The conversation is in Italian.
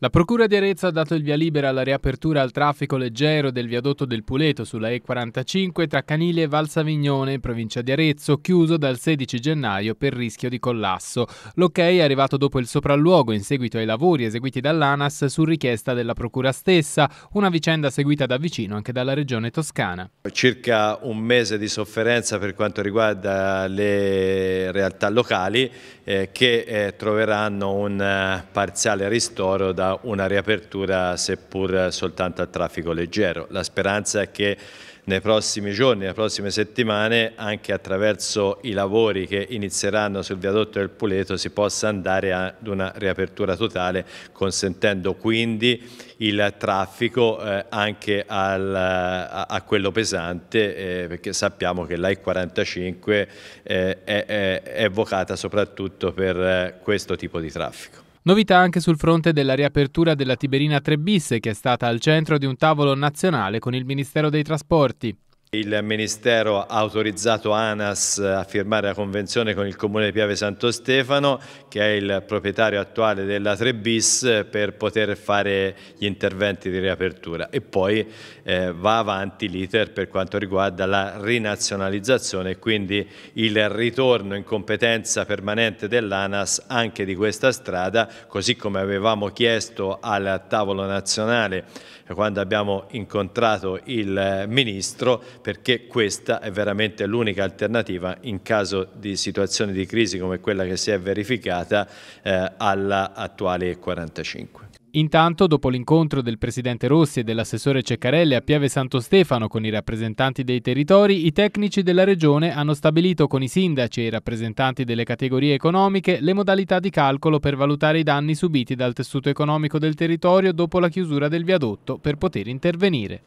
La Procura di Arezzo ha dato il via libera alla riapertura al traffico leggero del viadotto del Puleto sulla E45 tra Canile e Valsavignone, in provincia di Arezzo, chiuso dal 16 gennaio per rischio di collasso. L'ok è arrivato dopo il sopralluogo in seguito ai lavori eseguiti dall'ANAS su richiesta della Procura stessa, una vicenda seguita da vicino anche dalla Regione Toscana. Circa un mese di sofferenza per quanto riguarda le realtà locali eh, che eh, troveranno un eh, parziale ristoro da sarà una riapertura seppur soltanto a traffico leggero. La speranza è che nei prossimi giorni, nelle prossime settimane, anche attraverso i lavori che inizieranno sul viadotto del Puleto si possa andare ad una riapertura totale, consentendo quindi il traffico eh, anche al, a, a, quello pesante, eh, perché sappiamo che lai 45 eh, è, è, è vocata soprattutto per eh, questo tipo di traffico. Novità anche sul fronte della riapertura della Tiberina 3 bis che è stata al centro di un tavolo nazionale con il Ministero dei Trasporti. Il Ministero ha autorizzato ANAS a firmare la convenzione con il Comune di Piave Santo Stefano, che è il proprietario attuale della 3 bis, per poter fare gli interventi di riapertura. E poi eh, va avanti l'iter per quanto riguarda la rinazionalizzazione, quindi il ritorno in competenza permanente dell'ANAS anche di questa strada, così come avevamo chiesto al tavolo nazionale quando abbiamo incontrato il Ministro, perché questa è veramente l'unica alternativa in caso di situazioni di crisi come quella che si è verificata eh, alla 45. Intanto, dopo l'incontro del presidente Rossi e dell'assessore Ceccarelli a Piave Santo Stefano con i rappresentanti dei territori, i tecnici della regione hanno stabilito con i sindaci e i rappresentanti delle categorie economiche le modalità di calcolo per valutare i danni subiti dal tessuto economico del territorio dopo la chiusura del viadotto per poter intervenire.